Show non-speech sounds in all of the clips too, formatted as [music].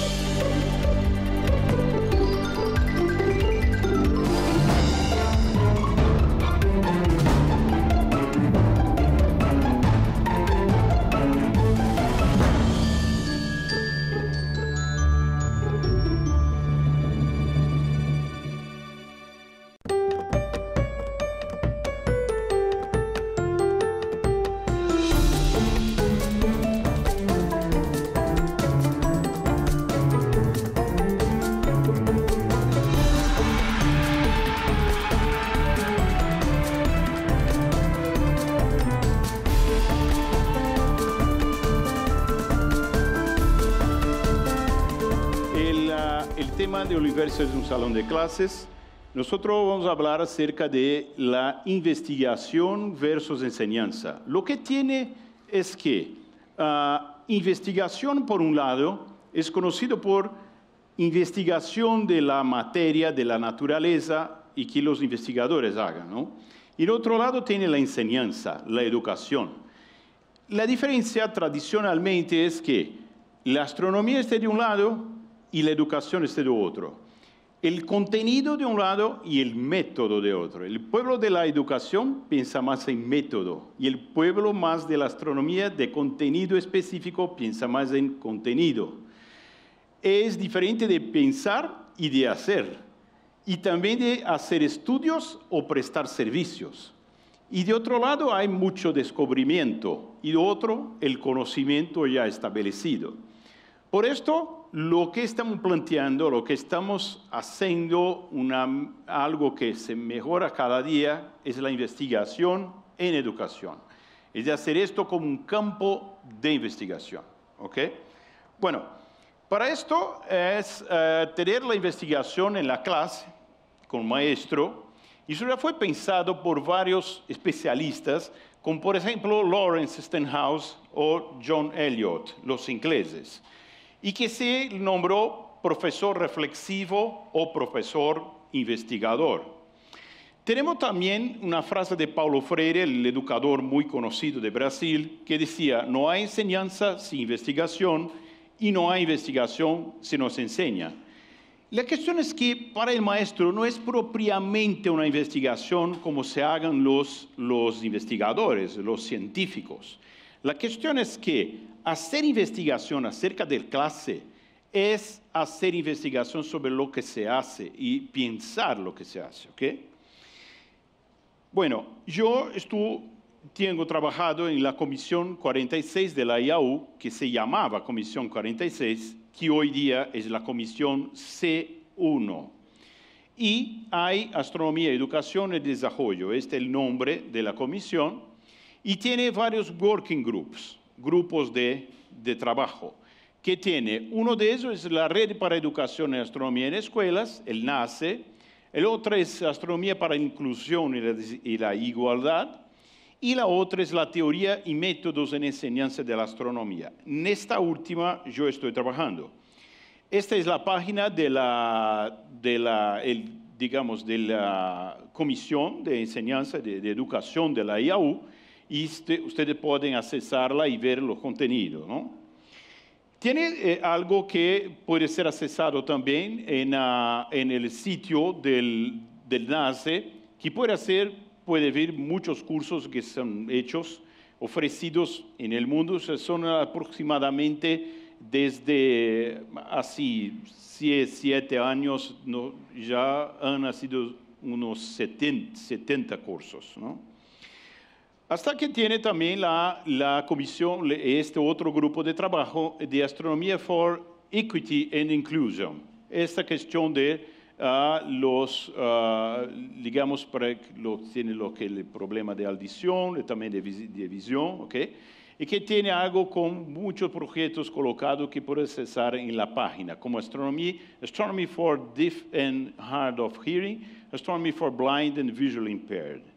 thank you este es un salón de clases. Nosotros vamos a hablar acerca de la investigación versus enseñanza. Lo que tiene es que ah, investigación, por un lado, es conocido por investigación de la materia, de la naturaleza y que los investigadores hagan. ¿no? Y el otro lado tiene la enseñanza, la educación. La diferencia tradicionalmente es que la astronomía está de un lado y la educación está de otro el contenido de un lado y el método de otro. El pueblo de la educación piensa más en método y el pueblo más de la astronomía de contenido específico piensa más en contenido. Es diferente de pensar y de hacer y también de hacer estudios o prestar servicios. Y de otro lado hay mucho descubrimiento y de otro el conocimiento ya establecido. Por esto lo que estamos planteando, lo que estamos haciendo, algo que se mejora cada día, es la investigación en educación. Es de hacer esto como un campo de investigación. Bueno, para esto es eh, tener la investigación en la clase con maestro. Y eso ya fue pensado por varios especialistas, como por ejemplo Lawrence Stenhouse o John Elliot, los ingleses y que se nombró profesor reflexivo o profesor investigador. Tenemos también una frase de Paulo Freire, el educador muy conocido de Brasil, que decía, no hay enseñanza sin investigación y no hay investigación si no se enseña. La cuestión es que para el maestro no es propiamente una investigación como se hagan los, los investigadores, los científicos. La cuestión es que hacer investigación acerca del clase es hacer investigación sobre lo que se hace y pensar lo que se hace, Bueno, yo tengo trabajado en la Comisión 46 de la IAU, que se llamaba Comisión 46, que hoy día es la Comisión C1. Y hay Astronomía, Educación y Desarrollo, este es el nombre de la comisión, y tiene varios working groups grupos de, trabajo ¿Qué tiene. Uno de ellos es la Red para Educación en Astronomía en Escuelas, el NACE. El otro es Astronomía para Inclusión y la, Igualdad. Y la otra es la teoría y métodos en enseñanza de la astronomía. En esta última yo estoy trabajando. Esta es la página de la, de digamos, de la Comisión de Enseñanza de, de Educación de la IAU y ustedes pueden accesarla y ver los contenidos. ¿no? Tiene eh, algo que puede ser accesado también ah, en, el sitio del, del, NACE, que puede hacer, puede ver muchos cursos que son hechos, ofrecidos en el mundo, son aproximadamente desde así siete años, ya han sido unos 70, cursos. Hasta que tiene también la, comisión, este otro grupo de trabajo de Astronomía for Equity and Inclusion. Esta cuestión de ah, los, ah, digamos, lo, tiene lo que el problema de audición, también de, visión, y que tiene algo con muchos proyectos colocados que puede cesar en la página, como Astronomy for Deaf and Hard of Hearing, Astronomy for Blind and Visually Impaired.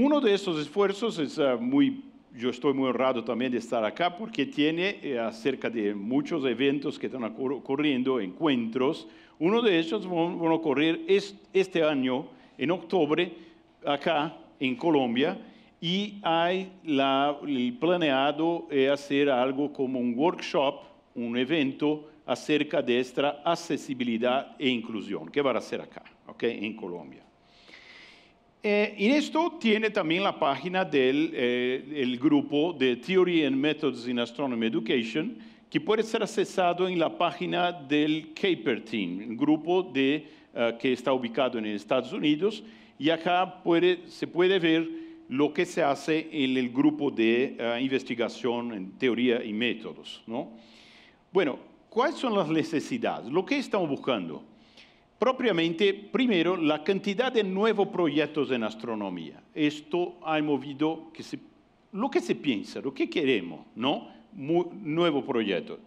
Uno de esos esfuerzos es ah, muy, yo estoy muy honrado también de estar acá porque tiene eh, acerca de muchos eventos que están ocurriendo, encuentros. Uno de ellos va a ocurrir este año, en octubre, acá en Colombia, y hay el planeado de hacer algo como un workshop, un evento acerca de esta accesibilidad e inclusión. ¿Qué van a hacer acá, okay, en Colombia? Eh, y esto tiene también la página del eh, grupo de Theory and Methods in Astronomy Education, que puede ser accesado en la página del Caper Team, un grupo de, eh, que está ubicado en Estados Unidos, y acá se puede ver lo que se hace en el grupo de investigación en teoría y métodos. Bueno, ¿cuáles son las necesidades? ¿Lo que estamos buscando? propiamente, primero, la cantidad de nuevos proyectos en astronomía. Esto ha movido lo que se piensa, lo que queremos, ¿no? nuevo proyecto.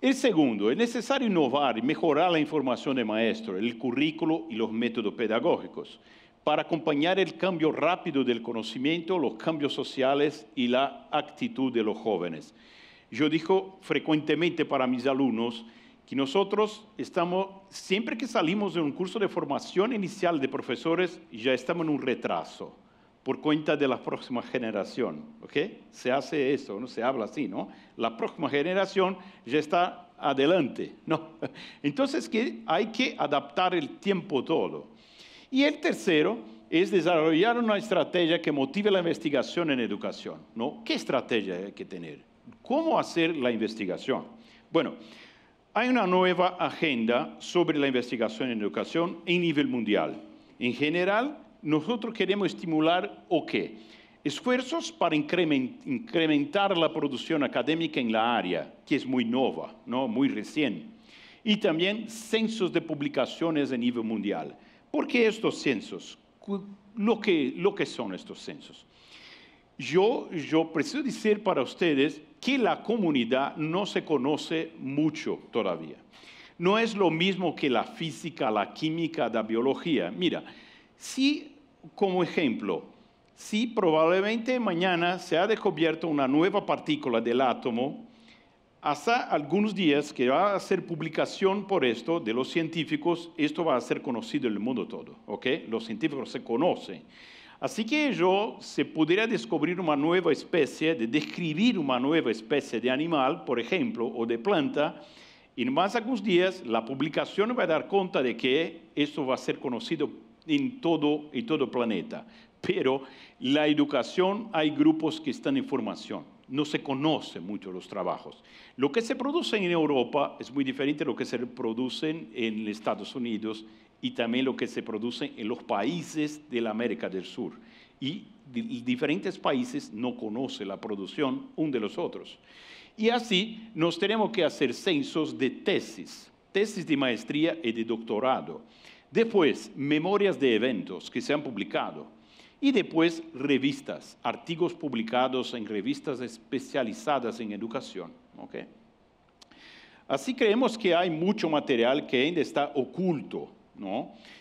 El segundo, es necesario innovar y mejorar la información de maestro, el currículo y los métodos pedagógicos para acompañar el cambio rápido del conocimiento, los cambios sociales y la actitud de los jóvenes. Yo digo frecuentemente para mis alumnos que nosotros estamos, siempre que salimos de un curso de formación inicial de profesores, ya estamos en un retraso por cuenta de la próxima generación. ¿ok? Se hace eso, no se habla así, ¿no? La próxima generación ya está adelante, ¿no? [laughs] Entonces que hay que adaptar el tiempo todo. Y el tercero es desarrollar una estrategia que motive la investigación en educación, ¿no? ¿Qué estrategia hay que tener? ¿Cómo hacer la investigación? Bueno, hay una nueva agenda sobre la investigación en educación en nivel mundial. En general, nosotros queremos estimular o qué? Esfuerzos para incrementar la producción académica en la área, que es muy nueva, ¿no? muy recién. Y también censos de publicaciones a nivel mundial. ¿Por qué estos censos? Lo que, lo que son estos censos. Yo, yo preciso decir para ustedes que la comunidad no se conoce mucho todavía. No es lo mismo que la física, la química, la biología. Mira, si, como ejemplo, si probablemente mañana se ha descubierto una nueva partícula del átomo, hasta algunos días que va a ser publicación por esto de los científicos, esto va a ser conocido en el mundo todo, ¿ok? Los científicos se conocen. Así que yo, se pudiera descubrir una nueva especie, de describir una nueva especie de animal, por ejemplo, o de planta, en más de algunos días la publicación va a dar cuenta de que eso va a ser conocido en todo, y todo el planeta. Pero la educación, hay grupos que están en formación. No se conocen mucho los trabajos. Lo que se produce en Europa es muy diferente a lo que se produce en Estados Unidos, y también lo que se produce en los países de la América del Sur. Y diferentes países no conocen la producción un de los otros. Y así nos tenemos que hacer censos de tesis, tesis de maestría y de doctorado. Después, memorias de eventos que se han publicado. Y después, revistas, artículos publicados en revistas especializadas en educación. Así creemos que hay mucho material que ainda está oculto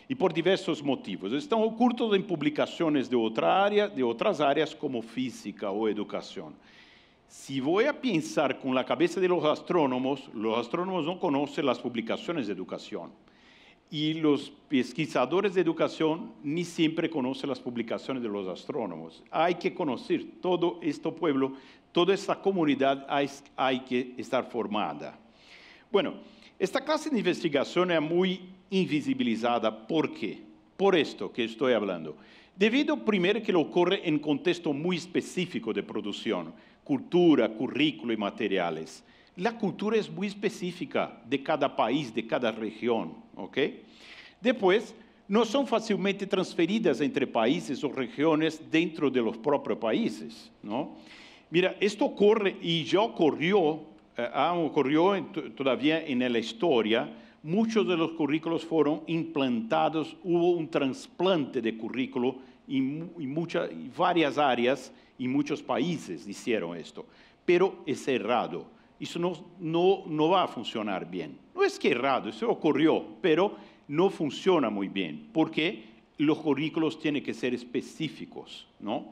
y por diversos motivos. Están ocultos en publicaciones de, otra área, de otras áreas como física o educación. Si voy a pensar con la cabeza de los astrónomos, los astrónomos no conocen las publicaciones de educación. Y los pesquisadores de educación ni siempre conocen las publicaciones de los astrónomos. Hay que conocer todo este pueblo, toda esta comunidad hay, hay que estar formada. Bueno, Esta classe de investigação é muito invisibilizada. ¿Por quê? Por esto que estou falando devido primeiro que ocorre em contexto muito específico de produção cultura, currículo e materiales. a cultura é muito específica de cada país, de cada região ¿ok? depois não são fácilmente transferidas entre países ou regiões dentro de los próprios países, não Mira, isto ocorre e já ocorreu Eh, ocurrió ocurrió todavía en la historia, muchos de los currículos fueron implantados, hubo un trasplante de currículo y, varias áreas y muchos países hicieron esto, pero es errado. Eso no, no, va a funcionar bien. No es que errado, eso ocurrió, pero no funciona muy bien, porque los currículos tienen que ser específicos, ¿no?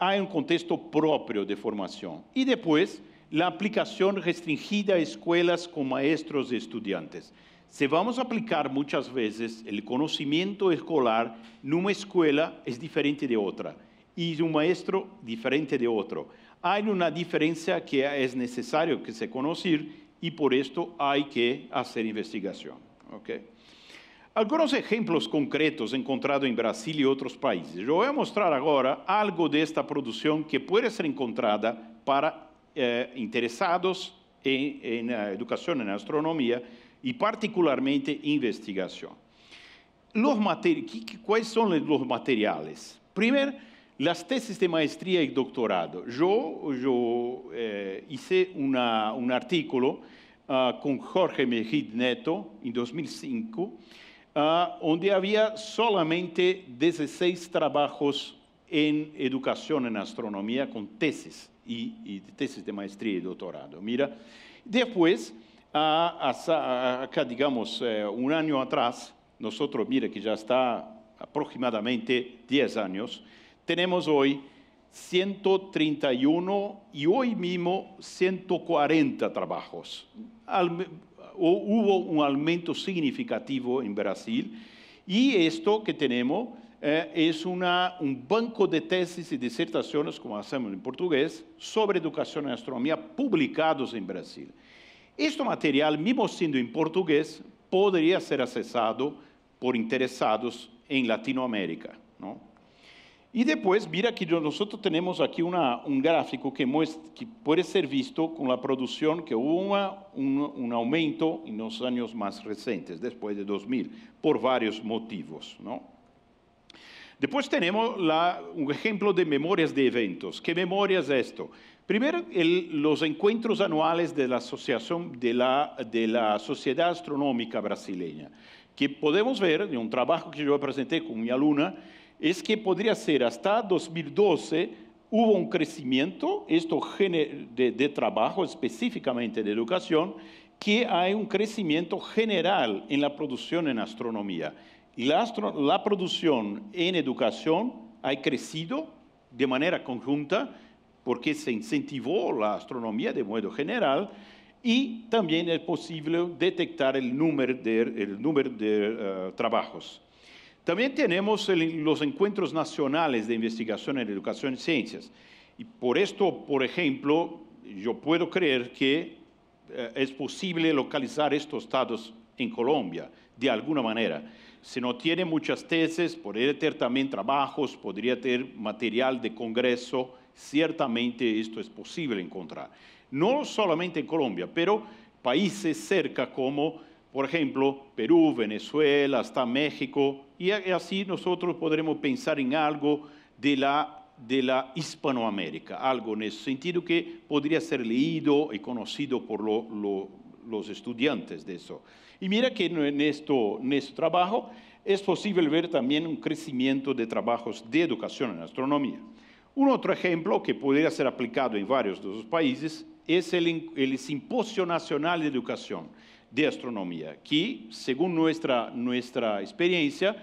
Hay un contexto propio de formación. Y después, la aplicación restringida a escuelas con maestros y estudiantes. Se vamos a aplicar muchas veces el conocimiento escolar en una escuela es diferente de otra y un maestro diferente de otro. Hay una diferencia que es necesario que se conocer y por esto hay que hacer investigación. Algunos ejemplos concretos encontrados en Brasil y otros países. Yo voy a mostrar ahora algo de esta producción que puede ser encontrada para eh, interesados en, la eh, educación, en astronomía y particularmente investigación. Los ¿Cuáles son los materiales? Primero, las tesis de maestría y doctorado. Yo, eh, hice un artículo ah, con Jorge Mejid Neto en 2005, ah, donde había solamente 16 trabajos en educación en astronomía con tesis y, tesis de maestría y doctorado. Mira, después, acá digamos eh, un año atrás, nosotros, mira que ya está aproximadamente 10 años, tenemos hoy 131 y hoy mismo 140 trabajos. hubo un aumento significativo en Brasil y esto que tenemos É es una, un banco de tesis y disertaciones, como hacemos en portugués, sobre educación en astronomía publicados en Brasil. Este material, mismo siendo en portugués, podría ser accesado por interesados en Latinoamérica. ¿no? Y después, mira que nosotros tenemos aquí una, un gráfico que, muestra, que, puede ser visto con la producción que hubo una, un, un, aumento en los años más recientes, después de 2000, por varios motivos. ¿no? Después tenemos un ejemplo de memorias de eventos. ¿Qué memorias es esto? Primero, los encuentros anuales de la Asociación de la, Sociedad Astronómica Brasileña, que podemos ver en un trabajo que yo presenté con mi alumna, es que podría ser hasta 2012 hubo un crecimiento, esto de trabajo específicamente de educación, que hay un crecimiento general en la producción en astronomía. La, producción en educación ha crecido de manera conjunta porque se incentivó la astronomía de modo general y también es posible detectar el número de, eh, trabajos. También tenemos los encuentros nacionales de investigación en educación y ciencias. Y por esto, por ejemplo, yo puedo creer que eh, es posible localizar estos datos en Colombia de alguna manera si no tiene muchas tesis, podría tener también trabajos, podría tener material de congreso, ciertamente esto es posible encontrar. No solamente en Colombia, pero países cerca como, por ejemplo, Perú, Venezuela, hasta México, y así nosotros podremos pensar en algo de la de la Hispanoamérica, algo en ese sentido que podría ser leído y conocido por los estudiantes de eso. Y mira que en, esto, en este trabajo es posible ver también un crecimiento de trabajos de educación en astronomía. Un otro ejemplo que podría ser aplicado en varios de los países es el, el Simposio Nacional de Educación de Astronomía, que según nuestra, nuestra experiencia,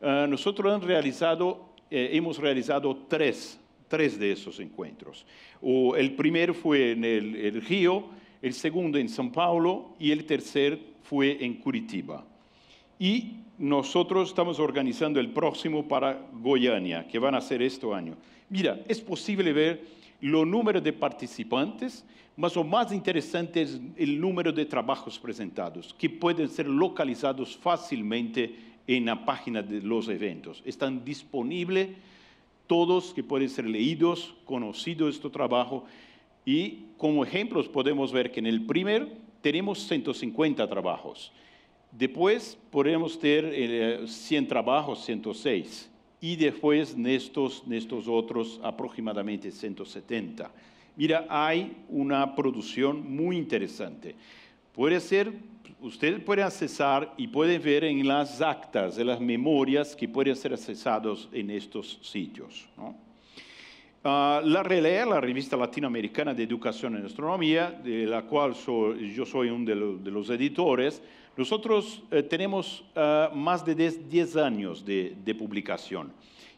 eh, nosotros realizado, eh, hemos realizado tres, tres de esos encuentros. el primero fue en el, el Río, el segundo en São Paulo y el tercer fue en Curitiba. Y nosotros estamos organizando el próximo para Goiânia, que van a ser este año. Mira, es posible ver los número de participantes, mas lo más interesante es el número de trabajos presentados, que pueden ser localizados fácilmente en la página de los eventos. Están disponibles todos que pueden ser leídos, conocidos este trabajo, y como ejemplos podemos ver que en el primer tenemos 150 trabajos. Después podemos tener 100 eh, trabajos, 106. Y después en estos, en estos otros aproximadamente 170. Mira, hay una producción muy interesante. Puede ser, ustedes pueden accesar y pueden ver en las actas, en las memorias que pueden ser accesados en estos sitios. ¿no? Ah, la RELEA, la Revista latinoamericana de educación en astronomía, de la cual yo soy uno de, los editores, nosotros eh, tenemos ah, más de 10 años de, publicación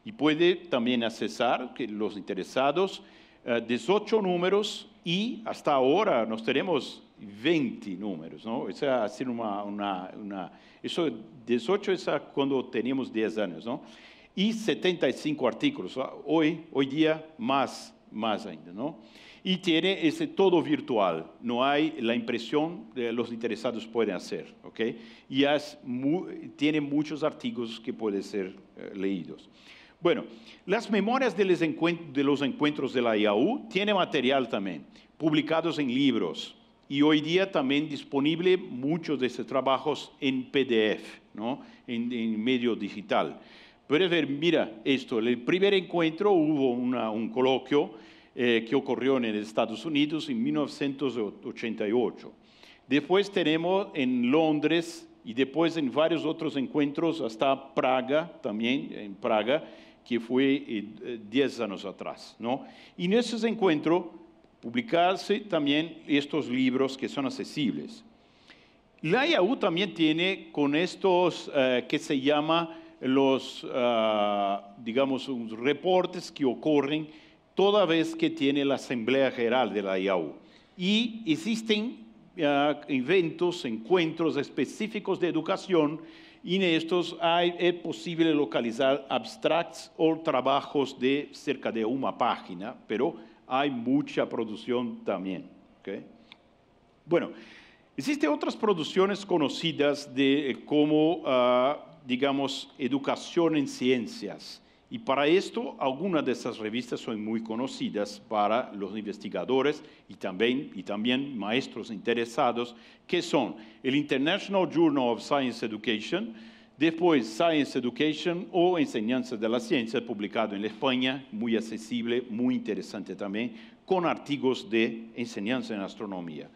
y puede también accesar que los interesados 18 ah, números y hasta ahora nos tenemos 20 números, ¿no? O sea, una, eso 18 es cuando teníamos 10 años, ¿no? y 75 artículos. Hoy, hoy día más, más ainda, ¿no? Y tiene ese todo virtual, no hay la impresión de los interesados pueden hacer, ¿ok? Y tiene muchos artículos que pueden ser eh, leídos. Bueno, las memorias de los, de los encuentros de la IAU tiene material también, publicados en libros. Y hoy día también disponible muchos de esos trabajos en PDF, ¿no? en, en medio digital. Pero ver, mira esto, el primer encuentro hubo un coloquio eh, que ocurrió en Estados Unidos en 1988. Después tenemos en Londres y después en varios otros encuentros hasta Praga, también en Praga, que fue 10 eh, años atrás. ¿no? Y en esos encuentros publicarse también estos libros que son accesibles. La IAU también tiene con estos eh, que se llama los, ah, digamos digamos, reportes que ocurren toda vez que tiene la Asamblea General de la IAU. Y existen ah, eventos, encuentros específicos de educación y en estos hay, es posible localizar abstracts o trabajos de cerca de una página, pero hay mucha producción también. Bueno, existen otras producciones conocidas de, eh, como ah, digamos, educación en ciencias. Y para esto, algunas de esas revistas son muy conocidas para los investigadores y también, y también maestros interesados, que son el International Journal of Science Education, después Science Education o Enseñanza de la Ciencia, publicado en España, muy accesible, muy interesante también, con artículos de enseñanza en astronomía.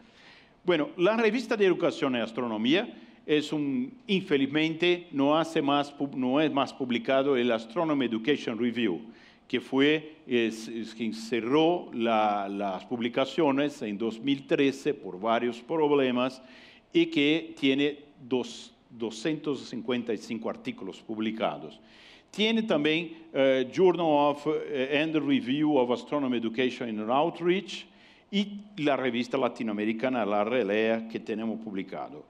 Bueno, la revista de educación en astronomía es un, infelizmente, no, hace más, no es más publicado el Astronomy Education Review, que fue, es, cerró las publicaciones en 2013 por varios problemas y que tiene 255 artículos publicados. Tiene también eh, Journal of End eh, and Review of Astronomy Education and Outreach y la revista latinoamericana La Relea que tenemos publicado.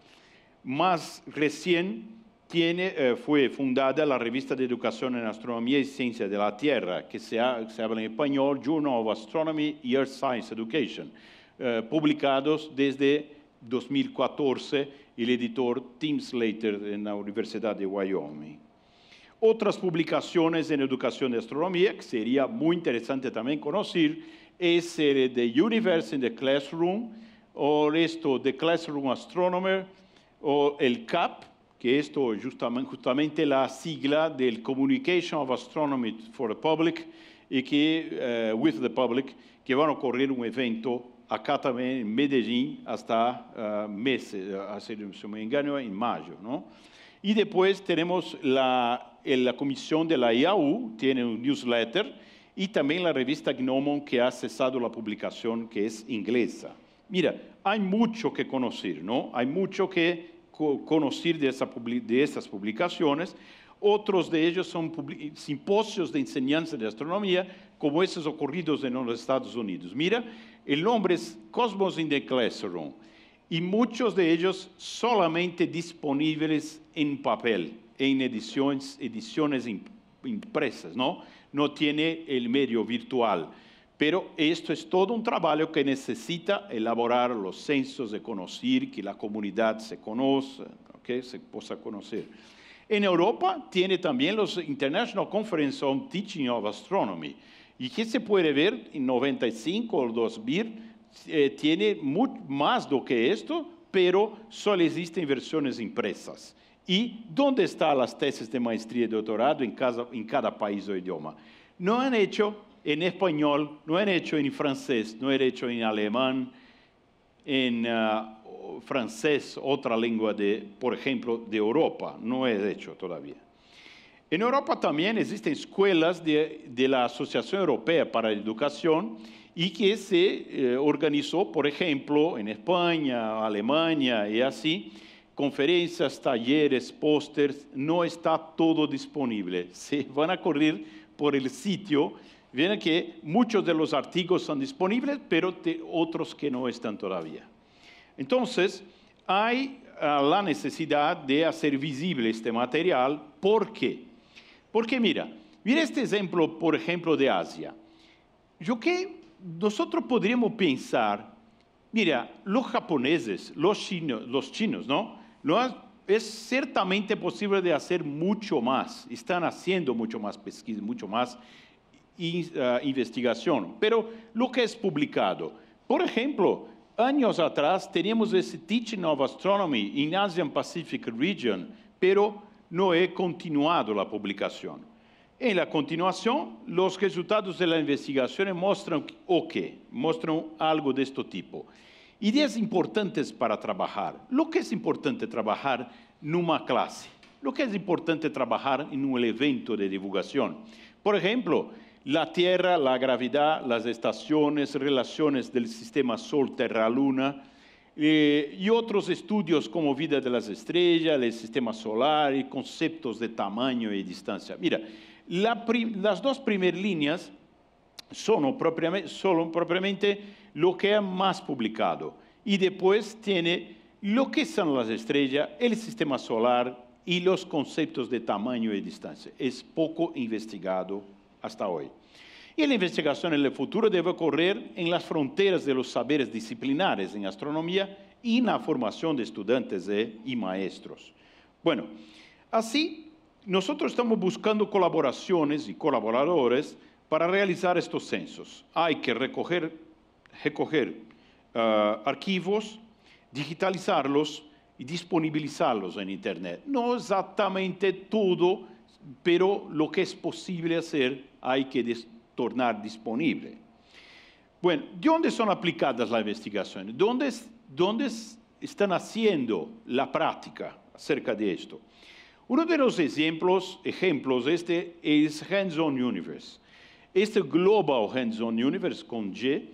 Más recién tiene, eh, fue fundada la revista de educación en astronomía y ciencia de la Tierra, que se, habla en español, Journal of Astronomy and Earth Science Education, eh, publicados desde 2014 el editor Tim Slater en la Universidad de Wyoming. Otras publicaciones en educación de astronomía, que sería muy interesante también conocer, es el de Universe in the Classroom, o esto, The Classroom Astronomer, o el CAP, que esto es justamente la sigla del Communication of Astronomy for the Public, y que, eh, with the Public, que van a ocurrir un evento acá también en Medellín hasta eh, meses, eh, si no me engaño, en mayo. ¿no? Y después tenemos la, la comisión de la IAU, tiene un newsletter, y también la revista Gnomon que ha cesado la publicación, que es inglesa. Mira, hay mucho que conocer, ¿no? Hay mucho que conocer de, esas estas publicaciones. Otros de ellos son simposios de enseñanza de astronomía, como esos ocurridos en los Estados Unidos. Mira, el nombre es Cosmos in the Classroom y muchos de ellos solamente disponibles en papel, en ediciones, ediciones impresas, ¿no? No tiene el medio virtual. Pero esto es todo un trabajo que necesita elaborar los censos de conocer, que la comunidad se conozca, ¿okay? se possa conocer. En Europa tiene también los International Conference on Teaching of Astronomy. Y que se puede ver en 95 o 2000, eh, tiene mucho más do que esto, pero solo existen versiones impresas. ¿Y dónde están las tesis de maestría y doctorado en cada, en cada país o idioma? No han hecho en español, no han hecho en francés, no era hecho en alemán, en ah, francés, otra lengua, de, por ejemplo, de Europa, no es hecho todavía. En Europa también existen escuelas de, la Asociación Europea para la Educación y que se eh, organizó, por ejemplo, en España, Alemania y así, conferencias, talleres, pósters, no está todo disponible. Se van a correr por el sitio Viene que muchos de los artículos son disponibles, pero otros que no están todavía. Entonces, hay ah, la necesidad de hacer visible este material. ¿Por qué? Porque mira, mira este ejemplo, por ejemplo, de Asia. Yo que nosotros podríamos pensar, mira, los japoneses, los chinos, los chinos ¿no? es ciertamente posible de hacer mucho más, están haciendo mucho más pesquisa, mucho más Ah, investigación. Pero lo que es publicado, por ejemplo, años atrás teníamos ese Teaching of Astronomy in Asian Pacific Region, pero no he continuado la publicación. En la continuación, los resultados de la investigación muestran o que muestran algo de este tipo. Ideas importantes para trabajar. Lo que es importante trabajar en una clase, lo que es importante trabajar en un evento de divulgación. Por ejemplo, la Tierra, la gravedad, las estaciones, relaciones del sistema Sol-Terra-Luna eh, y otros estudios como vida de las estrellas, el sistema solar y conceptos de tamaño y distancia. Mira, las dos primeras líneas son propiamente, son propiamente lo que es más publicado y después tiene lo que son las estrellas, el sistema solar y los conceptos de tamaño y distancia. Es poco investigado hasta hoy. Y la investigación en el futuro debe ocurrir en las fronteras de los saberes disciplinares en astronomía y en la formación de estudiantes y maestros. Bueno, así nosotros estamos buscando colaboraciones y colaboradores para realizar estos censos. Hay que recoger, recoger ah, archivos, digitalizarlos y disponibilizarlos en Internet. No exactamente todo, pero lo que es posible hacer hay que tornar disponible. Bueno, ¿de dónde son aplicadas las investigaciones? ¿Dónde, dónde están haciendo la práctica acerca de esto? Uno de los ejemplos, ejemplos este es Hands On Universe. Este Global Hands On Universe con G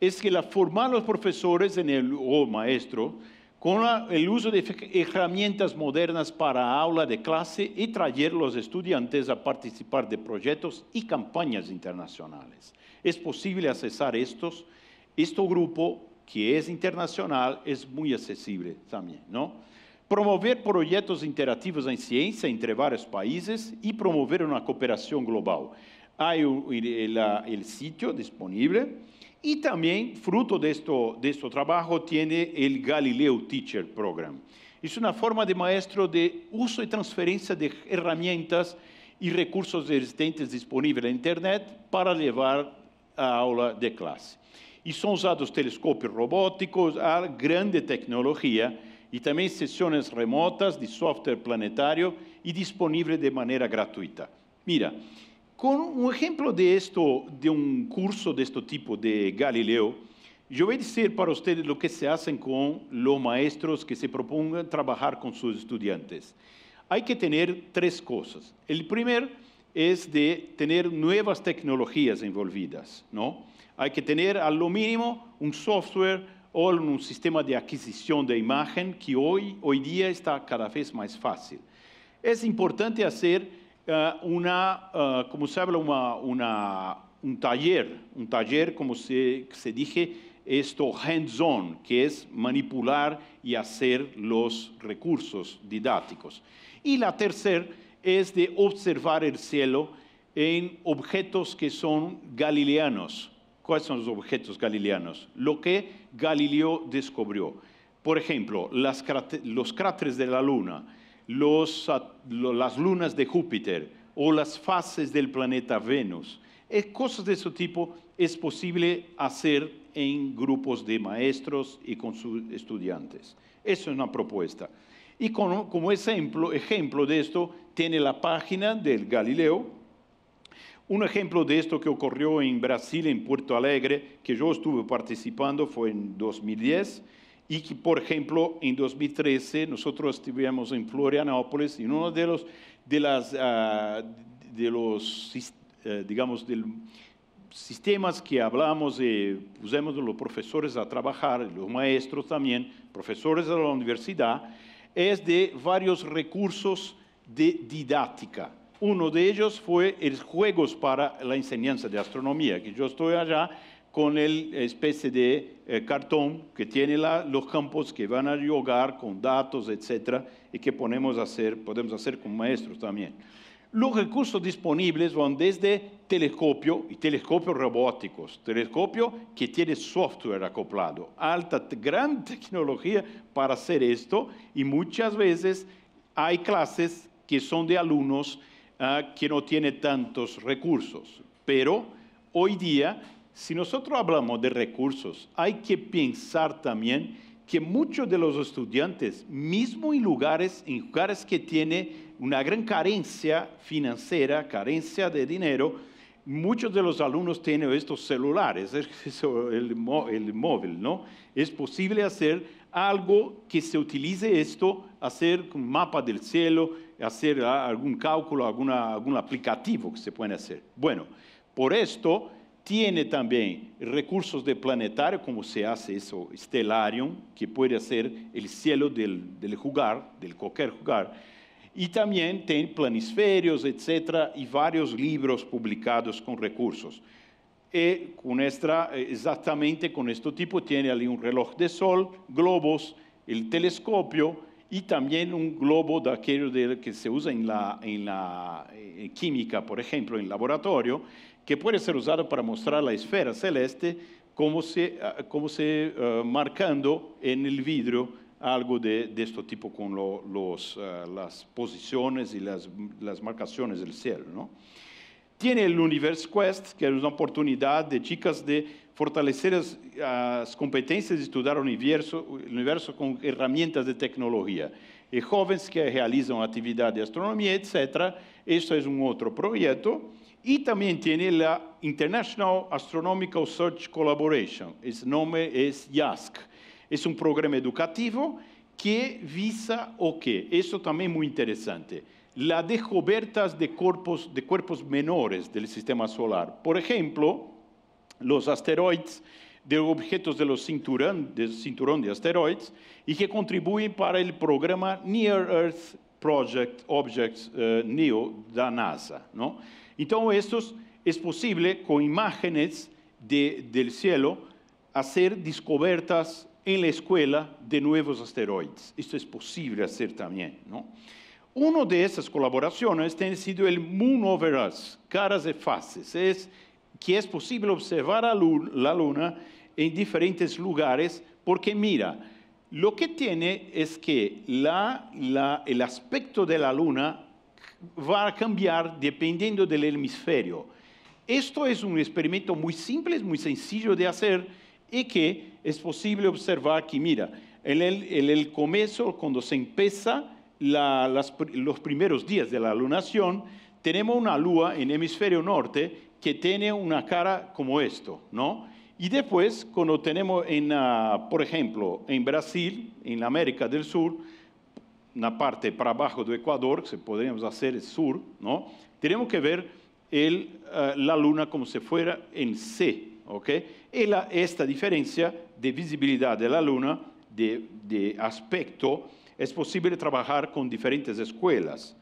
es que la forman los profesores en el, o maestro con el uso de herramientas modernas para aula de clase y traer los estudiantes a participar de proyectos y campañas internacionales. Es posible accesar estos, este grupo que es internacional es muy accesible también, ¿no? Promover proyectos interactivos en ciencia entre varios países y promover una cooperación global. Hay el sitio disponible y también fruto de, esto, de este trabajo tiene el Galileo Teacher Program. Es una forma de maestro de uso y transferencia de herramientas y recursos existentes disponibles en Internet para llevar a aula de clase. y son usados telescopios robóticos, a grande tecnología y también sesiones remotas de software planetario y disponible de manera gratuita. Mira, con un ejemplo de esto, de un curso de este tipo de Galileo, yo voy a decir para ustedes lo que se hacen con los maestros que se propongan trabajar con sus estudiantes. Hay que tener tres cosas. El primero es de tener nuevas tecnologías envolvidas, ¿no? Hay que tener a lo mínimo un software o un sistema de adquisición de imagen que hoy, hoy día está cada vez más fácil. Es importante hacer eh, una, eh, como se habla, un taller, un taller, como se, se esto hands-on, que es manipular y hacer los recursos didácticos. Y la tercera es de observar el cielo en objetos que son galileanos. ¿Cuáles son los objetos galileanos? Lo que Galileo descubrió. Por ejemplo, los cráteres de la Luna, las lunas de Júpiter o las fases del planeta Venus. Eh, cosas de ese tipo es posible hacer en grupos de maestros y con sus estudiantes. Eso es una propuesta. Y como ejemplo, ejemplo de esto tiene la página del Galileo. Un ejemplo de esto que ocurrió en Brasil, en Puerto Alegre, que yo estuve participando, fue en 2010 y que, por ejemplo, en 2013 nosotros estuvimos en Florianópolis, y uno de los, de las, ah, de los eh, digamos, del sistemas que hablamos, eh, pusimos los profesores a trabajar, los maestros también, profesores de la universidad, es de varios recursos de didáctica. Uno de ellos fue el juegos para la enseñanza de astronomía, que yo estoy allá con el especie de eh, cartón que tiene los campos que van a jugar con datos, etcétera, y que ponemos hacer, podemos hacer con maestros también. Los recursos disponibles van desde telescopio y telescopios robóticos, telescopio que tiene software acoplado, alta, gran [laughs] tecnología para hacer esto y muchas veces hay clases que son de alumnos ah, que no tienen tantos recursos, pero hoy día si nosotros hablamos de recursos, hay que pensar también que muchos de los estudiantes, mismo en lugares, en lugares que tienen una gran carencia financiera, carencia de dinero, muchos de los alumnos tienen estos celulares, [laughs] el, el móvil, ¿no? Es posible hacer algo que se utilice esto, hacer un mapa del cielo, hacer algún cálculo, alguna, algún aplicativo que se puede hacer. Bueno, por esto tiene también recursos de planetario, como se hace eso, Stellarium, que puede ser el cielo del, jugar, del cualquier jugar. Y también tiene planisferios, etcétera, y varios libros publicados con recursos. Y eh, con esta, eh, exactamente con este tipo, tiene allí reloj de sol, globos, el telescopio, y también un globo de aquello que se usa en la, en la eh, química, por ejemplo, en laboratorio que puede ser usado para mostrar la esfera celeste como se, ah, como se ah, marcando en el vidrio algo de, de este tipo con los, ah, las posiciones y las, marcaciones del cielo. ¿no? Tiene el Universe Quest, que es una oportunidad de chicas de fortalecer las, competencias de estudiar el universo, el universo con herramientas de tecnología. Y jóvenes que realizan actividades de astronomía, etc. Esto es un otro proyecto y también tiene la International Astronomical Search Collaboration. su nombre es IASC. Es un programa educativo que visa o que, eso también muy interesante, la descoberta de cuerpos, de cuerpos menores del sistema solar. Por ejemplo, los asteroides de objetos de los cinturón de, cinturón de asteroides y que contribuyen para el programa Near Earth Project Objects eh, NEO da NASA. ¿no? es posible con imágenes del cielo hacer descubiertas en la escuela de nuevos asteroides. Esto es posible hacer también. Una de esas colaboraciones ha sido el Moon Over Us, Caras y Faces, es que es posible observar la Luna en diferentes lugares porque mira, lo que tiene es que el aspecto de la luna va a cambiar dependiendo del hemisferio. Esto es un experimento muy simple, muy sencillo de hacer y que es posible observar aquí. Mira, en el, comienzo, cuando se empieza los primeros días de la lunación, tenemos una luna en hemisferio norte que tiene una cara como esto, ¿no? Y después, cuando tenemos, ah, por ejemplo, en Brasil, en la América del Sur, la parte para abajo de Ecuador, que podríamos hacer el sur, ¿no? tenemos que ver ah, la luna como si fuera en C. esta diferencia de visibilidad de la luna, de, de aspecto, es posible trabajar con diferentes escuelas.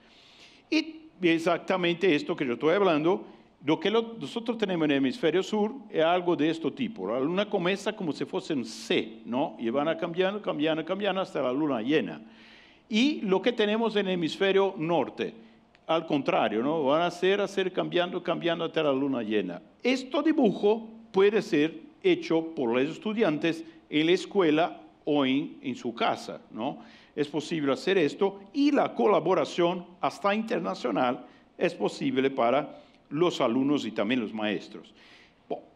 Y exactamente esto que yo estoy hablando lo que nosotros tenemos en el hemisferio sur es algo de este tipo. La luna comienza como si fuese un C, ¿no? Y van a cambiando, cambiando, cambiando hasta la luna llena. Y lo que tenemos en el hemisferio norte, al contrario, ¿no? Van a ser, hacer cambiando, cambiando hasta la luna llena. Este dibujo puede ser hecho por los estudiantes en la escuela o en, en su casa, ¿no? Es posible hacer esto y la colaboración hasta internacional es posible para los alumnos y también los maestros.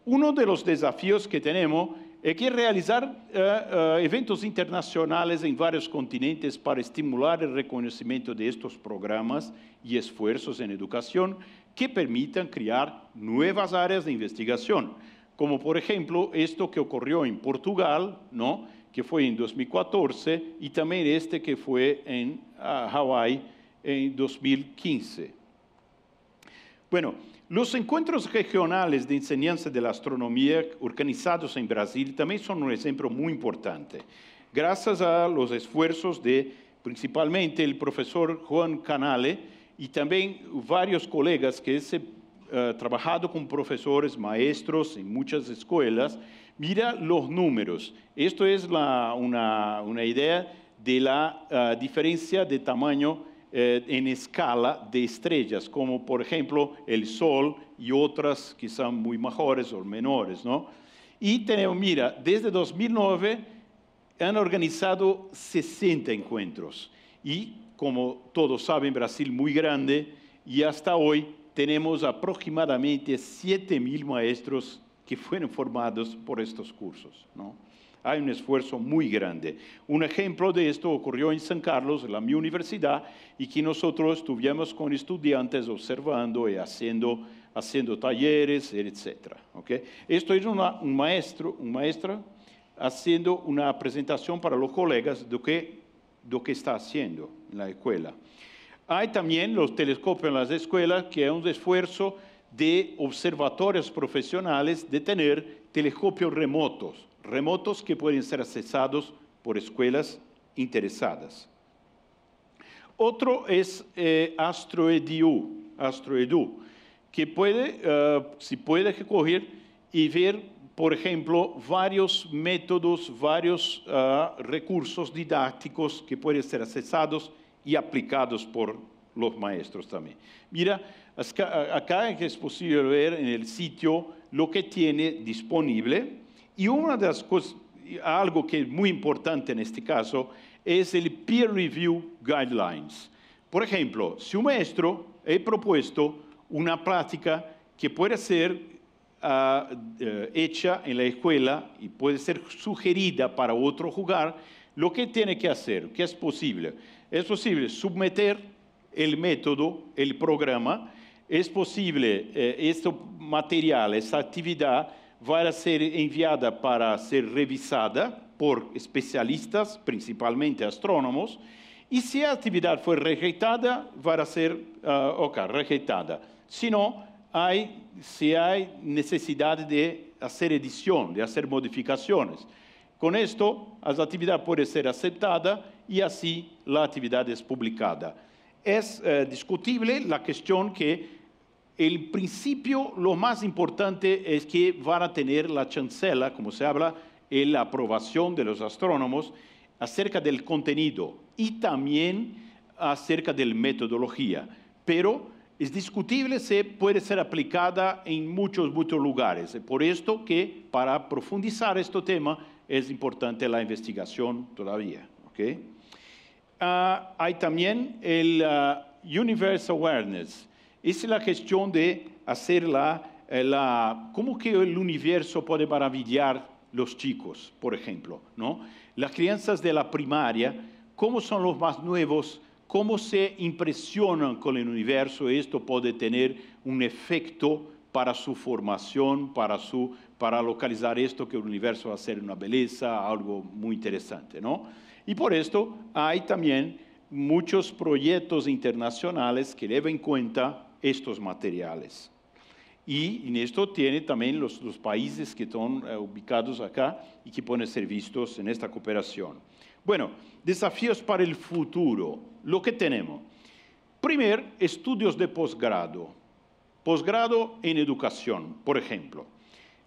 Uno de los desafíos que tenemos es que realizar eh, eh, eventos internacionales en varios continentes para estimular el reconocimiento de estos programas y esfuerzos en educación que permitan crear nuevas áreas de investigación, como por ejemplo esto que ocurrió en Portugal, ¿no? que fue en 2014, y también este que fue en ah, Hawaii en 2015. Bueno, los encuentros regionales de enseñanza de la astronomía organizados en Brasil también son un ejemplo muy importante. Gracias a los esfuerzos de principalmente el profesor Juan Canale y también varios colegas que se eh, trabajado con profesores, maestros en muchas escuelas, mira los números. Esto es una, idea de la eh, diferencia de tamaño eh, en escala de estrellas, como por ejemplo el Sol y otras que son muy mejores o menores, ¿no? Y tenemos, mira, desde 2009 han organizado 60 encuentros y como todos saben, Brasil muy grande y hasta hoy tenemos aproximadamente 7.000 maestros que fueron formados por estos cursos, ¿no? hay un esfuerzo muy grande. Un ejemplo de esto ocurrió en San Carlos, en la mi universidad, y que nosotros estuvimos con estudiantes observando y haciendo, haciendo talleres, etc. Esto es un maestro, un maestra haciendo una presentación para los colegas de lo que está haciendo en la escuela. Hay también los telescopios en las escuelas, que es un esfuerzo de observatorios profesionales de tener telescopios remotos remotos que pueden ser accesados por escuelas interesadas. Otro es eh, AstroEDU, AstroEDU, que puede, eh, si puede recoger y ver, por ejemplo, varios métodos, varios ah, recursos didácticos que pueden ser accesados y aplicados por los maestros también. Mira, acá es posible ver en el sitio lo que tiene disponible y una de las cosas, algo que es muy importante en este caso, es el peer review guidelines. Por ejemplo, si un maestro ha propuesto una práctica que puede ser ah, eh, hecha en la escuela y puede ser sugerida para otro jugar, lo que tiene que hacer, que es posible. Es posible someter el método, el programa, es posible eh, este material, esta actividad, vai ser enviada para ser revisada por especialistas, principalmente astrônomos, e se a atividade for rejeitada, vai ser uh, okay, rejeitada. Se não, há, se há necessidade de fazer edição, de fazer modificações. Com isto, a atividade pode ser aceitada e assim a atividade é publicada. É uh, eh, discutível a questão que El principio, lo más importante es que van a tener la chancela, como se habla, en la aprobación de los astrónomos acerca del contenido y también acerca de la metodología. Pero es discutible, si puede ser aplicada en muchos, muchos lugares. Por esto que para profundizar este tema es importante la investigación todavía. Ah, hay también el ah, Universe Awareness es la cuestión de hacer eh, la, cómo que el universo puede maravillar los chicos, por ejemplo, ¿no? Las crianzas de la primaria, cómo son los más nuevos, cómo se impresionan con el universo, esto puede tener un efecto para su formación, para, su, para localizar esto que el universo va a ser una belleza, algo muy interesante, Y por esto hay también muchos proyectos internacionales que llevan en cuenta estos materiales. Y en esto tiene también los, países que están eh, ubicados acá y que pueden ser vistos en esta cooperación. Bueno, desafíos para el futuro. Lo que tenemos. Primero, estudios de posgrado. Posgrado en educación, por ejemplo.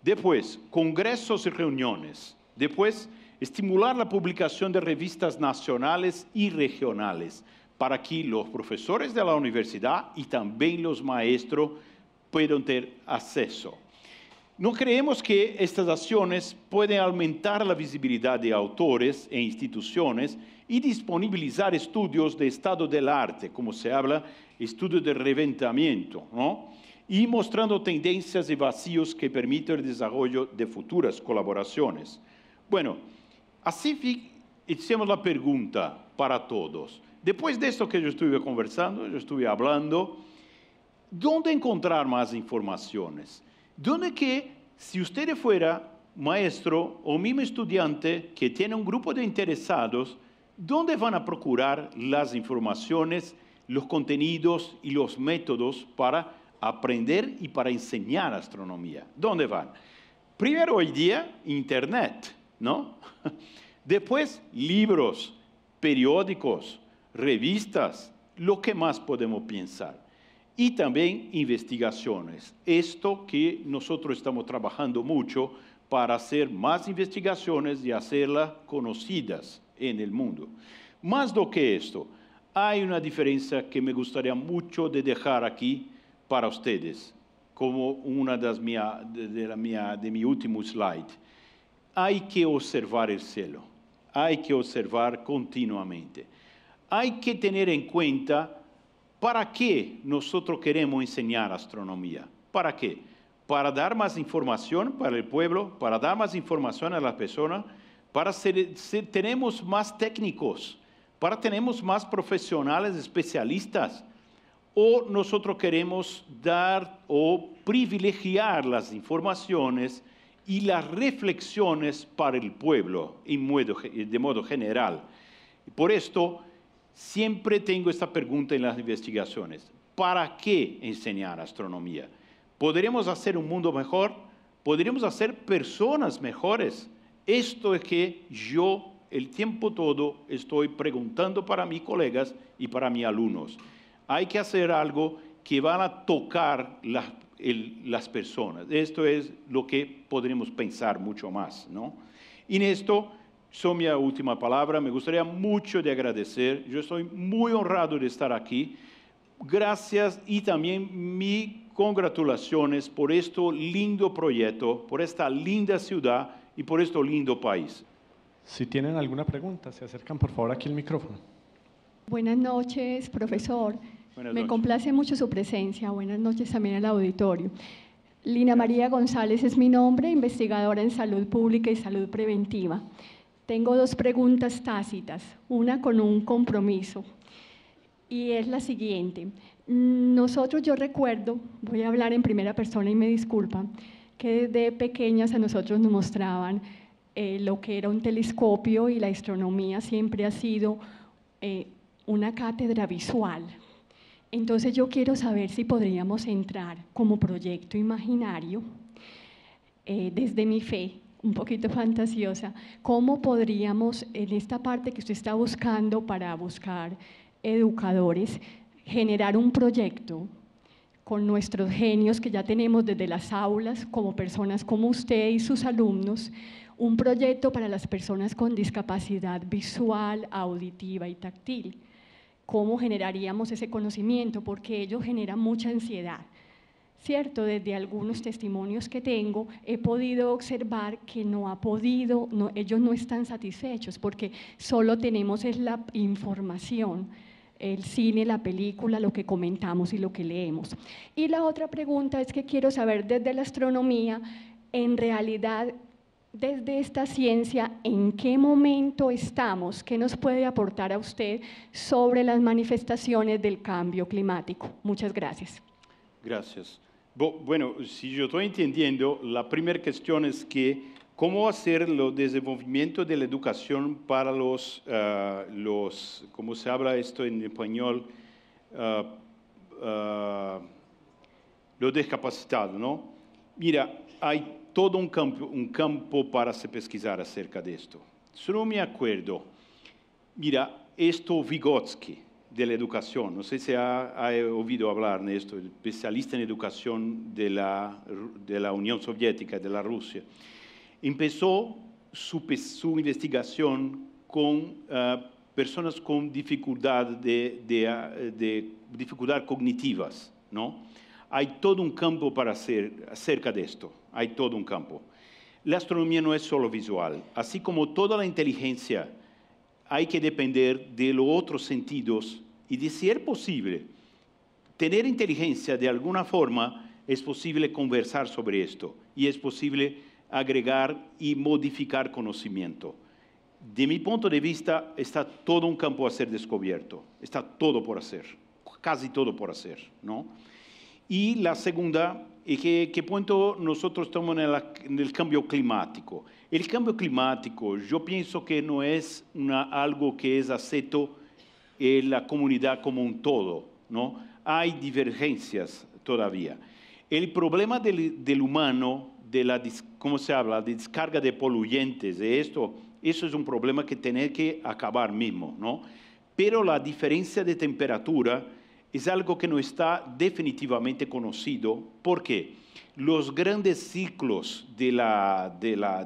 Después, congresos y reuniones. Después, estimular la publicación de revistas nacionales y regionales. para que os professores da universidade e também os maestros possam ter acesso. Não creemos que estas ações podem aumentar a visibilidade de autores e instituições e disponibilizar estudos de estado del arte, como se habla, estudos de reventamento, não? e mostrando tendências e vazios que permitem o desenvolvimento de futuras colaborações. Bueno, assim fizemos a pergunta para todos. Después de esto que yo estuve conversando, yo estuve hablando, ¿dónde encontrar más informaciones? ¿Dónde que, si usted fuera maestro o mismo estudiante que tiene un grupo de interesados, ¿dónde van a procurar las informaciones, los contenidos y los métodos para aprender y para enseñar astronomía? ¿Dónde van? Primero el día, internet, ¿no? [laughs] Después, libros, periódicos, revistas, lo que más podemos pensar. Y también investigaciones. Esto que nosotros estamos trabajando mucho para hacer más investigaciones y hacerlas conocidas en el mundo. Más do que esto, hay una diferencia que me gustaría mucho de dejar aquí para ustedes, como una de, mis de, mi último slide. Hay que observar el cielo, hay que observar continuamente hay que tener en cuenta para qué nosotros queremos enseñar astronomía. ¿Para qué? Para dar más información para el pueblo, para dar más información a las personas, para tener tenemos más técnicos, para tenemos más profesionales especialistas. O nosotros queremos dar o privilegiar las informaciones y las reflexiones para el pueblo de modo general. Por esto, Siempre tengo esta pregunta en las investigaciones. ¿Para qué enseñar astronomía? ¿Podremos hacer un mundo mejor? ¿Podremos hacer personas mejores? Esto es que yo el tiempo todo estoy preguntando para mis colegas y para mis alumnos. Hay que hacer algo que van a tocar las, personas. Esto es lo que podremos pensar mucho más. ¿no? Y en esto son mi última palabra. Me gustaría mucho de agradecer. Yo estoy muy honrado de estar aquí. Gracias y también mi congratulaciones por este lindo proyecto, por esta linda ciudad y por este lindo país. Si tienen alguna pregunta, se acercan por favor aquí al micrófono. Buenas noches, profesor. Me complace mucho su presencia. Buenas noches también al auditorio. Lina María González es mi nombre, investigadora en salud pública y salud preventiva. Tengo dos preguntas tácitas, una con un compromiso, y es la siguiente. Nosotros, yo recuerdo, voy a hablar en primera persona y me disculpa, que desde pequeñas a nosotros nos mostraban eh, lo que era un telescopio y la astronomía siempre ha sido eh, una cátedra visual. Entonces yo quiero saber si podríamos entrar como proyecto imaginario, eh, desde mi fe, un poquito fantasiosa, ¿cómo podríamos en esta parte que usted está buscando para buscar educadores generar un proyecto con nuestros genios que ya tenemos desde las aulas, como personas como usted y sus alumnos, un proyecto para las personas con discapacidad visual, auditiva y táctil? ¿Cómo generaríamos ese conocimiento? Porque ello genera mucha ansiedad ¿cierto? Desde algunos testimonios que tengo, he podido observar que no ha podido, ellos no están satisfechos porque solo tenemos es la información el cine, la película, lo que comentamos y lo que leemos. Y la otra pregunta es que quiero saber desde la astronomía, en realidad, desde esta ciencia, ¿en qué momento estamos? ¿Qué nos puede aportar a usted sobre las manifestaciones del cambio climático? Muchas gracias. Gracias. Bueno, si yo estoy entendiendo, la primera cuestión es que cómo hacer el desenvolvimiento de la educación para los, como ah, los ¿cómo se habla esto en español? Ah, ah, los discapacitados, ¿no? Mira, hay todo un campo, un campo para se pesquisar acerca de esto. Solo me acuerdo, mira, esto Vygotsky, de la educación. No sé si ha, ha, oído hablar de esto, especialista en educación de la, de la Unión Soviética, de la Rusia. Empezó su, su investigación con eh, personas con dificultad, eh, de, dificultad cognitivas. ¿no? Hay todo un campo para hacer acerca de esto, hay todo un campo. La astronomía no es solo visual, así como toda la inteligencia hay que depender de los otros sentidos y de si es posible tener inteligencia de alguna forma, es posible conversar sobre esto y es posible agregar y modificar conocimiento. De mi punto de vista, está todo un campo a ser descubierto, está todo por hacer, casi todo por hacer, ¿no? Y la segunda y qué, punto nosotros estamos en, el cambio climático. El cambio climático, yo pienso que no es algo que es acepto en la comunidad como un todo, ¿no? Hay divergencias todavía. El problema del, humano, de la, ¿cómo se habla?, de descarga de poluyentes, de esto, eso es un problema que tiene que acabar mismo, ¿no? Pero la diferencia de temperatura es algo que no está definitivamente conocido porque los grandes ciclos de la,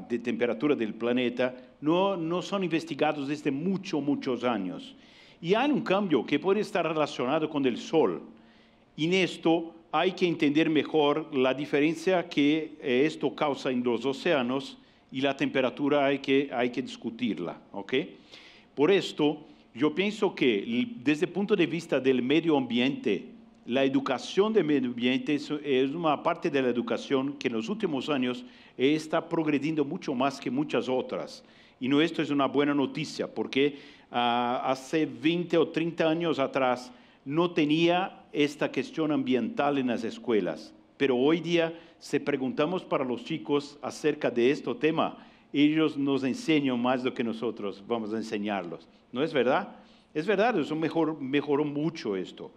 de temperatura del planeta no, son investigados desde muchos, muchos años. Y hay un cambio que puede estar relacionado con el Sol. Y en esto hay que entender mejor la diferencia que eh, esto causa en los océanos y la temperatura hay que, hay que discutirla. ¿okay? Por esto, yo pienso que desde el punto de vista del medio ambiente, la educación del medio ambiente es, una parte de la educación que en los últimos años está progrediendo mucho más que muchas otras. Y no esto es una buena noticia, porque ah, hace 20 o 30 años atrás no tenía esta cuestión ambiental en las escuelas. Pero hoy día se preguntamos para los chicos acerca de este tema ellos nos enseñan más de lo que nosotros vamos a enseñarlos. ¿No es verdad? Es verdad, eso mejoró mucho esto.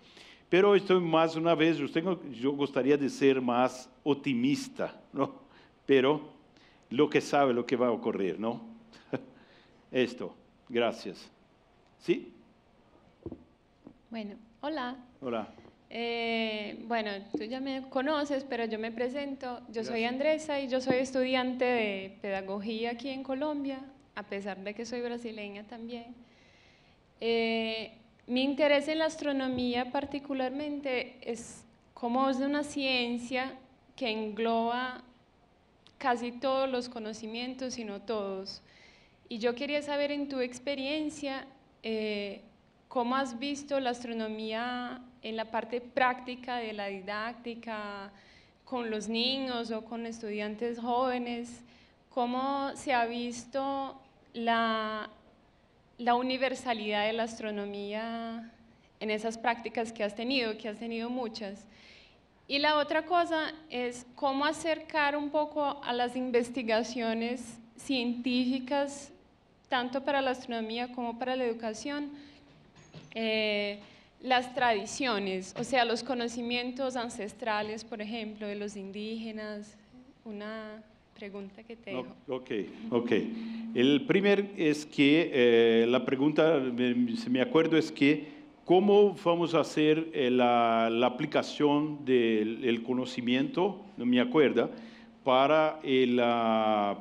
Pero esto, más una vez, yo, gustaría de ser más optimista, ¿no? Pero lo que sabe lo que va a ocurrir, ¿no? [laughs] Esto, gracias. ¿Sí? Bueno, hola. Hola. Eh, bueno, tú ya me conoces, pero yo me presento. Yo soy Andresa y yo soy estudiante de pedagogía aquí en Colombia, a pesar de que soy brasileña también. Eh, mi interés en la astronomía particularmente es como es de una ciencia que engloba casi todos los conocimientos, si no todos. Y yo quería saber en tu experiencia eh, cómo has visto la astronomía en la parte práctica de la didáctica con los niños o con estudiantes jóvenes, cómo se ha visto la, la universalidad de la astronomía en esas prácticas que has tenido, que has tenido muchas. Y la otra cosa es cómo acercar un poco a las investigaciones científicas, tanto para la astronomía como para la educación. Eh, las tradiciones, o sea, los conocimientos ancestrales, por ejemplo, de los indígenas? Una pregunta que tengo. ok, ok. El primer es que eh, la pregunta, si me acuerdo, es que cómo vamos a hacer eh, la, aplicación del conocimiento, no me acuerdo, para eh, la,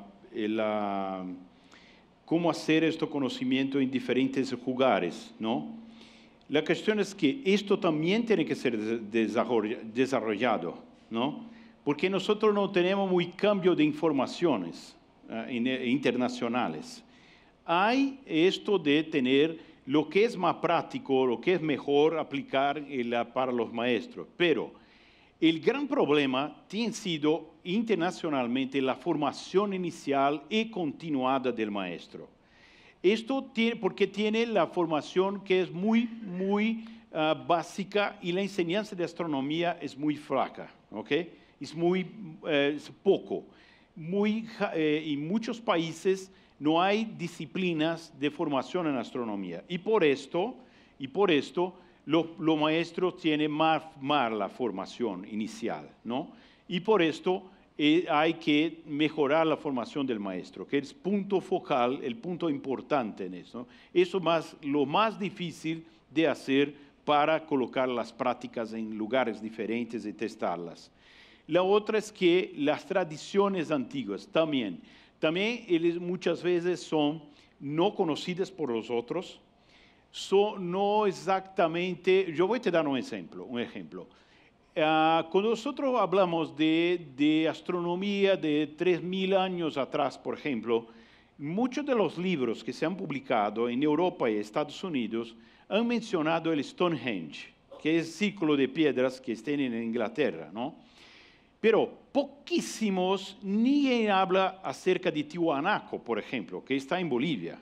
cómo hacer este conocimiento en diferentes lugares, ¿no? La cuestión es que esto también tiene que ser desarrollado, ¿no? Porque nosotros no tenemos muy cambio de informaciones eh, internacionales. Hay esto de tener lo que es más práctico, lo que es mejor aplicar eh, para los maestros, pero el gran problema tiene sido internacionalmente la formación inicial y continuada del maestro. Esto tiene, porque tiene la formación que es muy, muy ah, básica y la enseñanza de astronomía es muy fraca, Es muy eh, poco. Muy, en eh, muchos países no hay disciplinas de formación en astronomía. Y por esto, y por esto los, maestros tienen más, más la formación inicial, Y por esto eh, hay que mejorar la formación del maestro, que es punto focal, el punto importante en eso. Eso es lo más difícil de hacer para colocar las prácticas en lugares diferentes y testarlas. La otra es que las tradiciones antiguas también, también muchas veces son no conocidas por los otros, son no exactamente, yo voy a te dar un ejemplo, un ejemplo. Ah, cuando nosotros hablamos de, astronomía de 3.000 años atrás, por ejemplo, muchos de los libros que se han publicado en Europa y Estados Unidos han mencionado el Stonehenge, que es el círculo de piedras que está en Inglaterra, Pero poquísimos, ni habla acerca de Tiwanaco, por ejemplo, que está en Bolivia,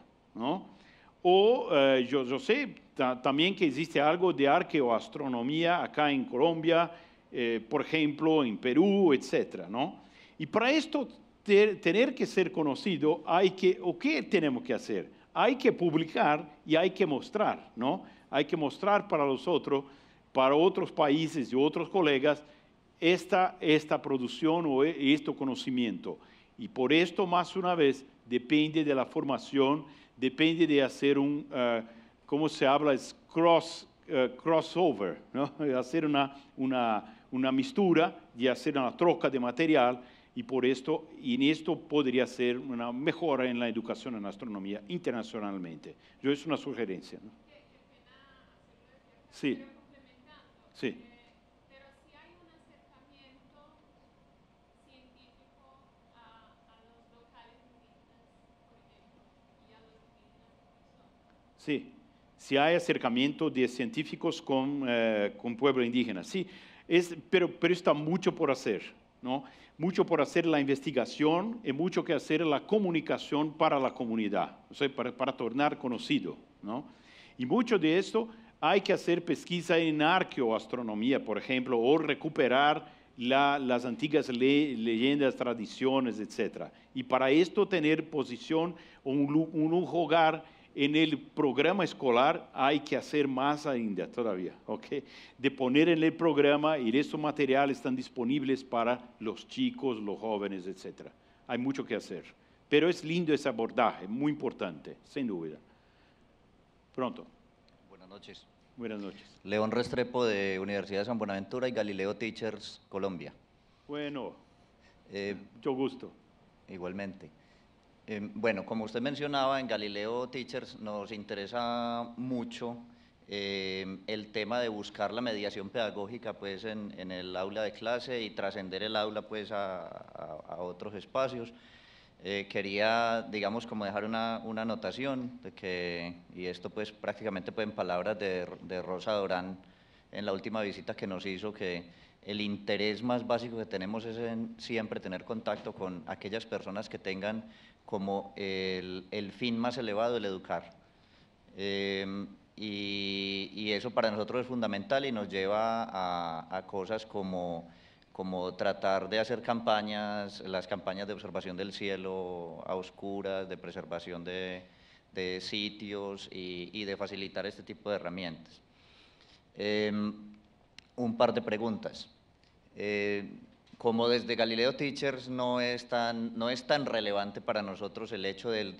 O eh, yo, sé también que existe algo de arqueoastronomía acá en Colombia, eh, por ejemplo, en Perú, etc. ¿no? Y para esto tener que ser conocido, hay que, ¿o qué tenemos que hacer? Hay que publicar y hay que mostrar, ¿no? Hay que mostrar para los otros, para otros países y otros colegas, esta, esta producción o este conocimiento. Y por esto, más una vez, depende de la formación, depende de hacer un, eh, ¿cómo se habla? Es cross, eh, crossover, ¿no? [laughs] hacer una, una una mistura de hacer una troca de material y por esto, y en esto podría ser una mejora en la educación en astronomía internacionalmente. Yo es una sugerencia. Sí. Sí. Sí, si hay acercamiento de científicos con, eh, con pueblos indígenas. Sí, es, pero, pero está mucho por hacer, ¿no? Mucho por hacer la investigación y mucho que hacer la comunicación para la comunidad, para, tornar conocido, ¿no? Y mucho de esto hay que hacer pesquisa en arqueoastronomía, por ejemplo, o recuperar las antiguas leyendas, tradiciones, etc. Y para esto tener posición, un, un lugar en el programa escolar hay que hacer más ainda todavía, ¿ok? De poner en el programa y esos materiales están disponibles para los chicos, los jóvenes, etc. Hay mucho que hacer. Pero es lindo ese abordaje, muy importante, sin duda. Pronto. Buenas noches. Buenas noches. León Restrepo de Universidad de San Buenaventura y Galileo Teachers Colombia. Bueno, yo eh, mucho gusto. Igualmente. Eh, bueno, como usted mencionaba, en Galileo Teachers nos interesa mucho eh, el tema de buscar la mediación pedagógica pues, en, el aula de clase y trascender el aula pues, a, otros espacios. Eh, quería, digamos, como dejar una, anotación de que, y esto pues prácticamente pues, en palabras de, Rosa Dorán en la última visita que nos hizo, que el interés más básico que tenemos es en siempre tener contacto con aquellas personas que tengan como el, fin más elevado, el educar. Em, y, eso para nosotros es fundamental y nos lleva a, cosas como como tratar de hacer campañas, las campañas de observación del cielo a oscuras, de preservación de, sitios y, de facilitar este tipo de herramientas. Em, un par de preguntas. Eh, como desde Galileo Teachers no es tan, no es tan relevante para nosotros el hecho del,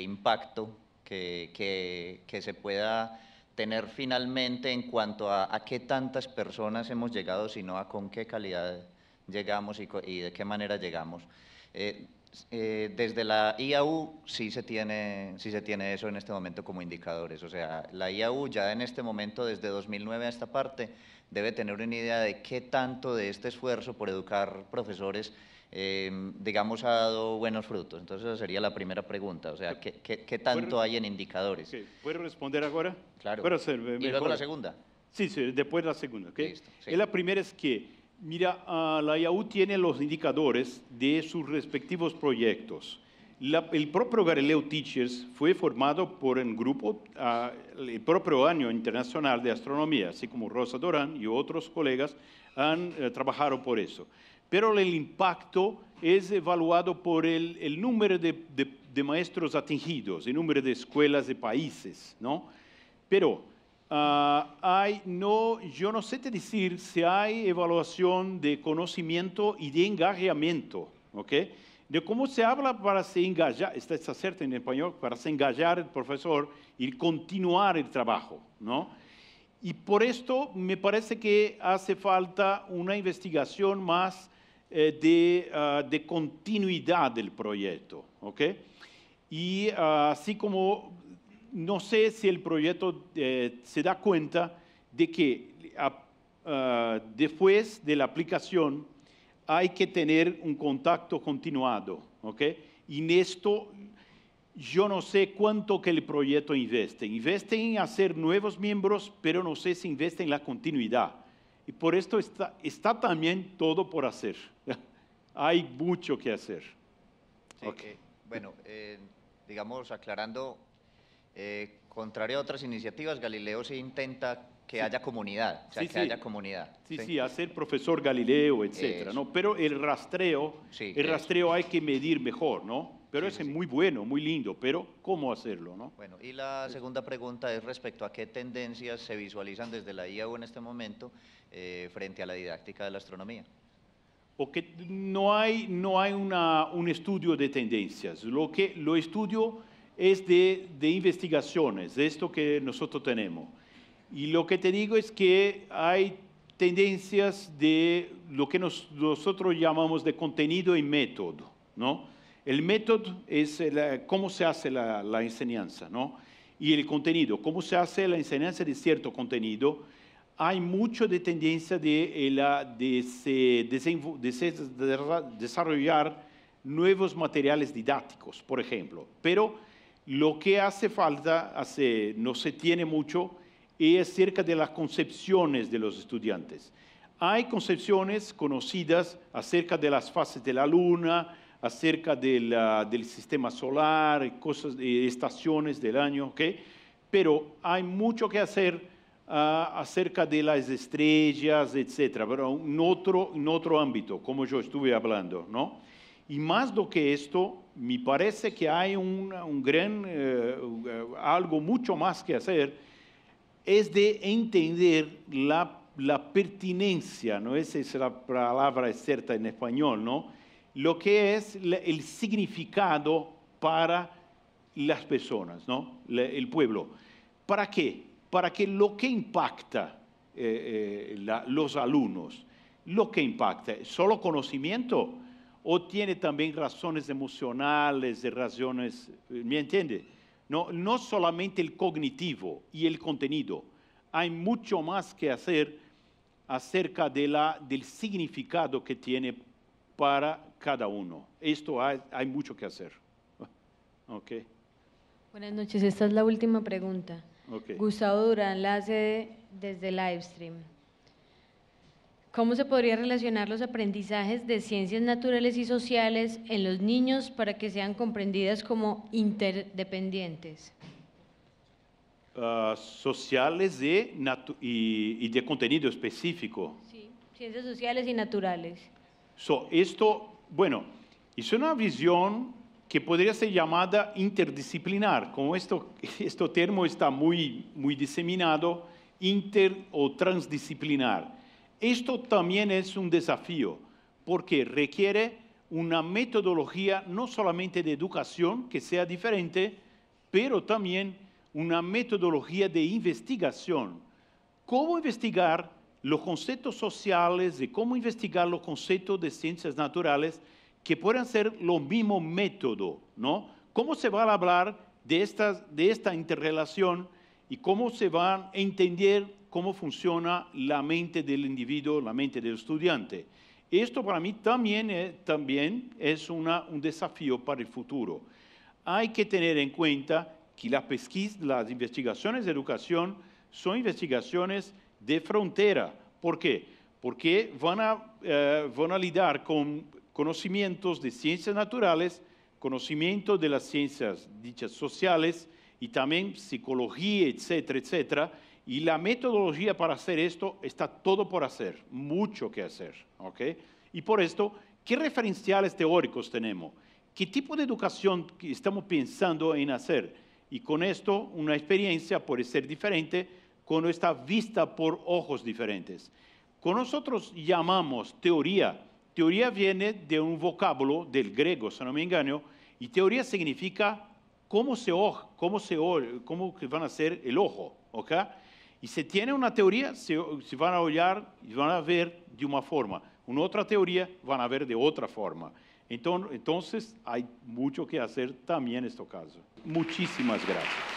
impacto que, se pueda tener finalmente en cuanto a, a, qué tantas personas hemos llegado, sino a con qué calidad llegamos y, de qué manera llegamos. Eh, eh, desde la IAU sí se, tiene, se tiene eso en este momento como indicadores. O sea, la IAU ya en este momento, desde 2009 a esta parte, debe tener una idea de qué tanto de este esfuerzo por educar profesores, em, digamos, ha dado buenos frutos. Entonces, esa sería la primera pregunta. O sea, ¿qué, tanto hay en indicadores? ¿Puedo responder ahora? Claro. ¿Puedo ¿Y luego la segunda? Sí, sí, después la segunda. la primera es que Mira, ah, la IAU tiene los indicadores de sus respectivos proyectos. el propio Galileo Teachers fue formado por el grupo ah, el propio año internacional de astronomía, así como Rosa Dorán y otros colegas han eh, trabajado por eso. Pero el impacto es evaluado por el, número de, maestros atingidos, el número de escuelas de países, ¿no? Pero Ah, hay, no, yo no sé te decir si hay evaluación de conocimiento y de engajamiento, ¿ok? De cómo se habla para se engañar? está cierto en español, para se engañar el profesor y continuar el trabajo, ¿no? Y por esto me parece que hace falta una investigación más eh, de, ah, de, continuidad del proyecto, ¿ok? Y ah, así como no sé si el proyecto eh, se da cuenta de que ah, ah, después de la aplicación hay que tener un contacto continuado, ¿ok? Y en esto yo no sé cuánto que el proyecto investe. Investe en hacer nuevos miembros, pero no sé si investe en la continuidad. Y por esto está, está también todo por hacer. [laughs] hay mucho que hacer. Eh, bueno, eh, digamos, aclarando eh, contrario a otras iniciativas, Galileo se intenta que haya comunidad, sí, que haya comunidad. Sí, sí, hacer profesor Galileo, etcétera, ¿no? Pero el rastreo, el rastreo hay que medir mejor, ¿no? Pero es muy bueno, muy lindo, pero ¿cómo hacerlo, Bueno, y la segunda pregunta es respecto a qué tendencias se visualizan desde la IAU en este momento eh, frente a la didáctica de la astronomía. Porque no hay, no hay un estudio de tendencias. Lo que lo estudio es de, investigaciones, de esto que nosotros tenemos. Y lo que te digo es que hay tendencias de lo que nosotros llamamos de contenido y método, ¿no? El método es cómo se hace la, enseñanza, ¿no? Y el contenido, cómo se hace la enseñanza de cierto contenido. Hay mucho de tendencia de, eh, la, de, desarrollar nuevos materiales didácticos, por ejemplo. Pero lo que hace falta, hace, no se tiene mucho, es acerca de las concepciones de los estudiantes. Hay concepciones conocidas acerca de las fases de la luna, acerca del sistema solar, cosas, eh, estaciones del año, ¿okay? pero hay mucho que hacer ah, acerca de las estrellas, etcétera, pero en otro, en otro ámbito, como yo estuve hablando, ¿no? Y más do que esto, me parece que hay un gran, eh, eh, algo mucho más que hacer, es de entender la, pertinencia, ¿no? Esa es la palabra cierta en español, Lo que es el significado para las personas, ¿no? el pueblo. ¿Para qué? Para que lo que impacta eh, eh los alumnos, lo que impacta, solo conocimiento, o tiene también razones emocionales, de razones, ¿me entiende? No, no solamente el cognitivo y el contenido, hay mucho más que hacer acerca de la, del significado que tiene para cada uno. Esto hay, mucho que hacer. [laughs] Buenas noches, esta es la última pregunta. Okay. Gustavo Durán la hace desde Livestream. ¿Cómo se podría relacionar los aprendizajes de ciencias naturales y sociales en los niños para que sean comprendidas como interdependientes? Ah, sociales y, de contenido específico. Sí, ciencias sociales y naturales. esto, bueno, es una visión que podría ser llamada interdisciplinar, como esto, [laughs] este termo está muy, muy diseminado, inter o transdisciplinar esto también es un desafío porque requiere una metodología no solamente de educación que sea diferente, pero también una metodología de investigación. ¿Cómo investigar los conceptos sociales y cómo investigar los conceptos de ciencias naturales que puedan ser lo mismo método? ¿no? ¿Cómo se va a hablar de, estas, de esta interrelación y cómo se van a entender cómo funciona la mente del individuo, la mente del estudiante. Esto para mí también es, también es una, un desafío para el futuro. Hay que tener en cuenta que las investigaciones de educación son investigaciones de frontera. ¿Por qué? Porque van a, eh, van a lidiar con conocimientos de ciencias naturales, conocimiento de las ciencias dichas sociales y también psicología, etcétera, etcétera, y la metodología para hacer esto está todo por hacer, mucho que hacer. ¿ok? Y por esto, ¿qué referenciales teóricos tenemos? ¿Qué tipo de educación estamos pensando en hacer? Y con esto, una experiencia puede ser diferente con está vista por ojos diferentes. Con nosotros llamamos teoría. Teoría viene de un vocablo del griego, si no me engaño, y teoría significa cómo se, cómo se, cómo van a ser el ojo, ¿ok? E se tem uma teoria, se, se vão olhar, vão ver de uma forma. Uma outra teoria, vão ver de outra forma. Então, há muito mucho que fazer também neste caso. Muitíssimas graças.